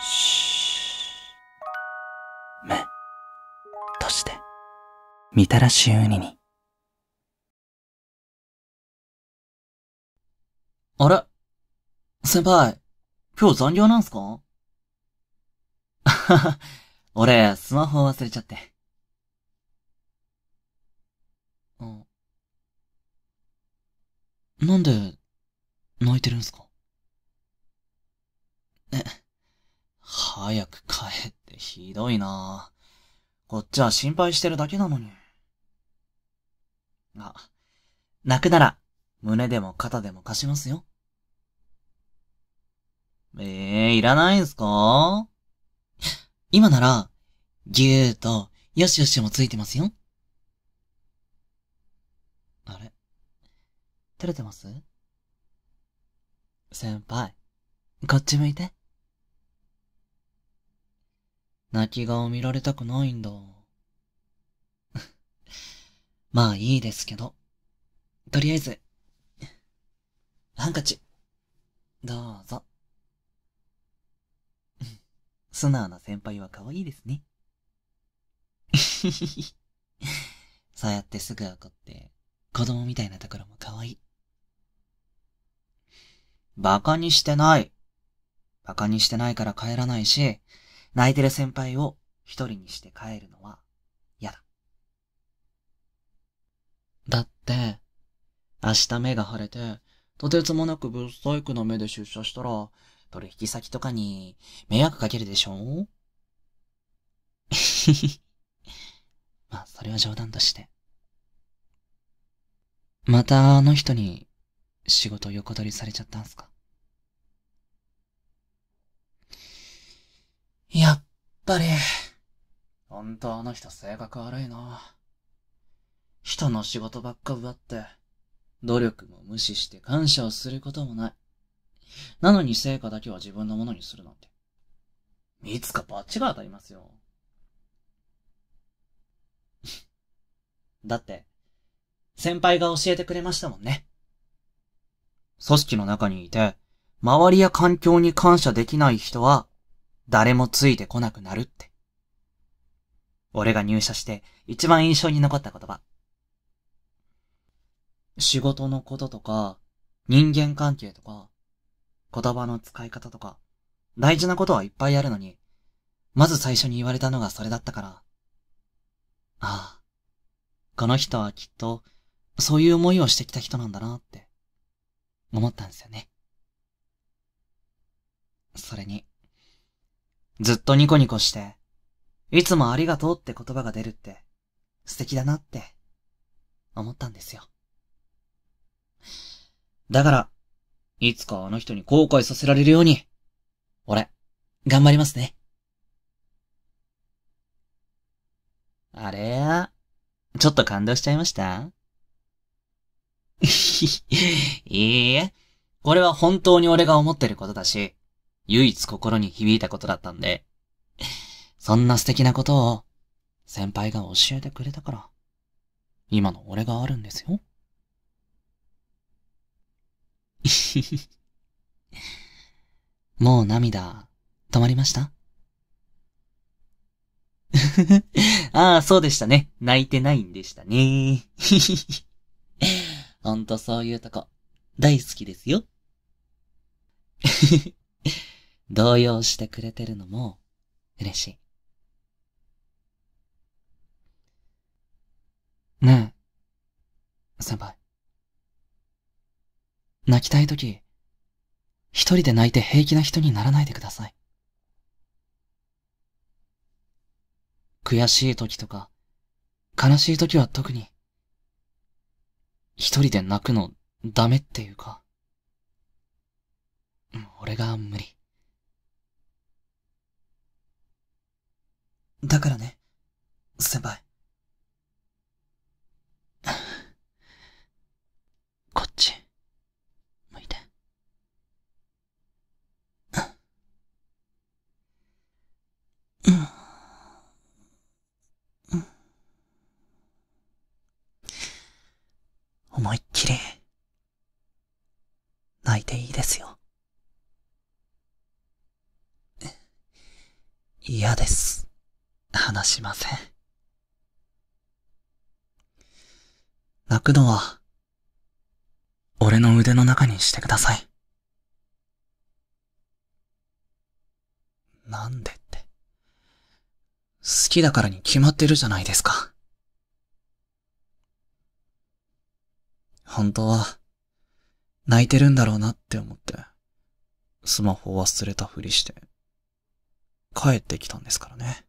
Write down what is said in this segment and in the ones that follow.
しむとしてみたらしうににあれ先輩、今日残業なんすかあはは、俺、スマホ忘れちゃって。なんで、泣いてるんすかえ、早く帰ってひどいなこっちは心配してるだけなのに。あ、泣くなら、胸でも肩でも貸しますよ。ええー、いらないんすか今なら、ぎゅーと、よしよしもついてますよ。あれ照れてます先輩、こっち向いて。泣き顔見られたくないんだ。まあいいですけど。とりあえず、ハンカチ、どうぞ。素直な先輩は可愛いですね。そうやってすぐ怒って、子供みたいなところも可愛い。馬鹿にしてない。馬鹿にしてないから帰らないし、泣いてる先輩を一人にして帰るのは嫌だ。だって、明日目が腫れて、とてつもなくブサイクな目で出社したら、取引先とかに迷惑かけるでしょ まあ、それは冗談として。またあの人に仕事横取りされちゃったんすかやっぱり。本当あの人性格悪いな。人の仕事ばっか奪って、努力も無視して感謝をすることもない。なのに成果だけは自分のものにするなんて。いつか罰が当たりますよ。だって、先輩が教えてくれましたもんね。組織の中にいて、周りや環境に感謝できない人は、誰もついてこなくなるって。俺が入社して一番印象に残った言葉。仕事のこととか、人間関係とか、言葉の使い方とか、大事なことはいっぱいあるのに、まず最初に言われたのがそれだったから。ああ、この人はきっと、そういう思いをしてきた人なんだなって、思ったんですよね。それに、ずっとニコニコして、いつもありがとうって言葉が出るって、素敵だなって、思ったんですよ。だから、いつかあの人に後悔させられるように、俺、頑張りますね。あれや、ちょっと感動しちゃいました いいえ、これは本当に俺が思ってることだし、唯一心に響いたことだったんで、そんな素敵なことを、先輩が教えてくれたから、今の俺があるんですよ。もう涙、止まりました ああ、そうでしたね。泣いてないんでしたね。ほんとそういうとこ、大好きですよ。動揺してくれてるのも嬉しい。ねえ、先輩。泣きたいとき、一人で泣いて平気な人にならないでください。悔しい時とか、悲しい時は特に、一人で泣くのダメっていうか、俺が無理。だからね、先輩。こっち、向いて。思いっきり、泣いていいですよ。嫌です。話しません。泣くのは、俺の腕の中にしてください。なんでって。好きだからに決まってるじゃないですか。本当は、泣いてるんだろうなって思って、スマホ忘れたふりして、帰ってきたんですからね。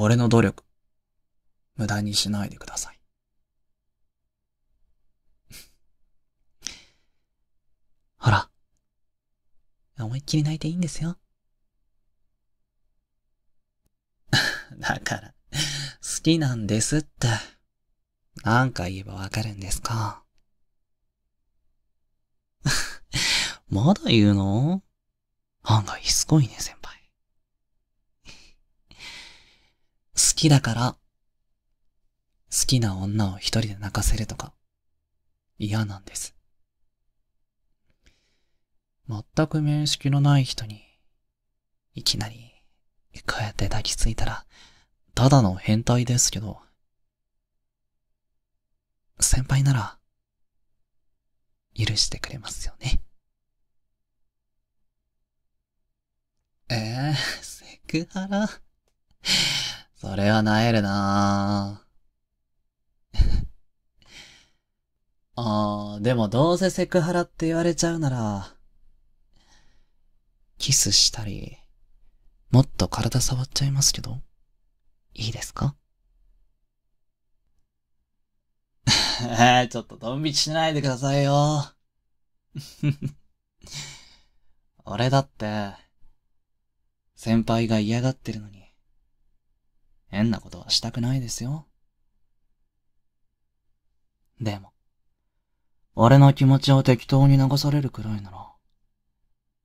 俺の努力、無駄にしないでください。ほら、思いっきり泣いていいんですよ。だから、好きなんですって。なんか言えばわかるんですか。まだ言うの案外しつこいね、先きだから、好きな女を一人で泣かせるとか、嫌なんです。全く面識のない人に、いきなり、こうやって抱きついたら、ただの変態ですけど、先輩なら、許してくれますよね。えぇ、ー、セクハラ。それはなえるなぁ。ああ、でもどうせセクハラって言われちゃうなら、キスしたり、もっと体触っちゃいますけど、いいですか ちょっとドン引きしないでくださいよ。俺だって、先輩が嫌がってるのに、変なことはしたくないですよ。でも、俺の気持ちを適当に流されるくらいなら、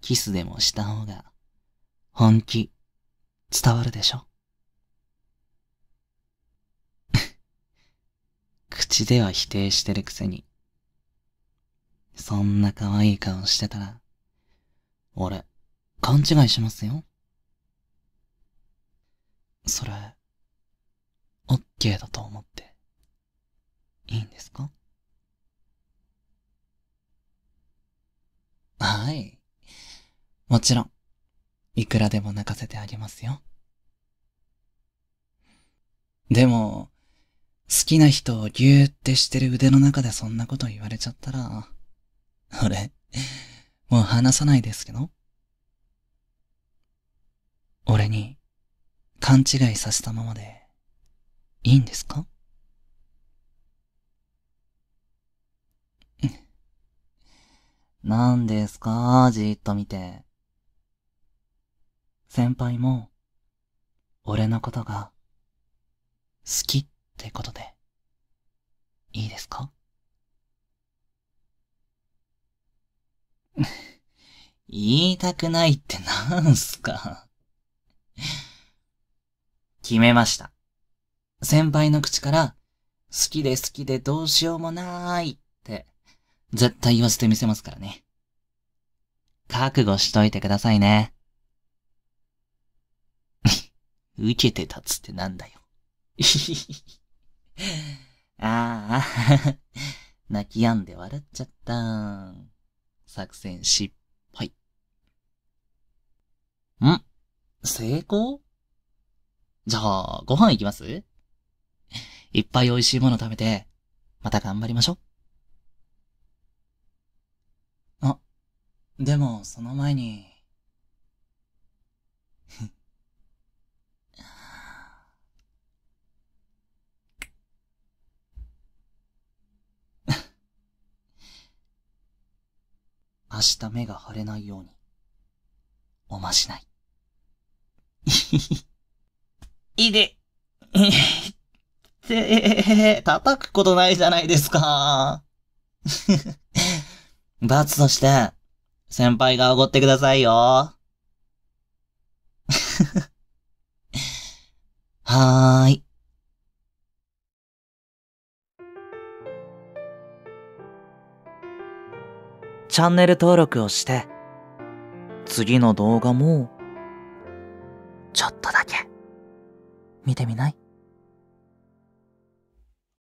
キスでもした方が、本気、伝わるでしょ。口では否定してるくせに、そんな可愛い顔してたら、俺、勘違いしますよ。それ、芸だと思っていいんですかはいもちろんいくらでも泣かせてあげますよでも好きな人をぎゅーってしてる腕の中でそんなこと言われちゃったら俺もう話さないですけど俺に勘違いさせたままでいいんですか何ですかじーっと見て。先輩も、俺のことが、好きってことで、いいですか 言いたくないってなんすか 決めました。先輩の口から、好きで好きでどうしようもなーいって、絶対言わせてみせますからね。覚悟しといてくださいね。受けて立つってなんだよ。ああ、泣き止んで笑っちゃった。作戦失敗。ん成功じゃあ、ご飯行きますいっぱい美味しいもの食べて、また頑張りましょう。あ、でもその前に。明日目が腫れないように、おましない。い。いで。へへへ、叩くことないじゃないですか。罰として、先輩がおごってくださいよ。はーい。チャンネル登録をして、次の動画も、ちょっとだけ、見てみない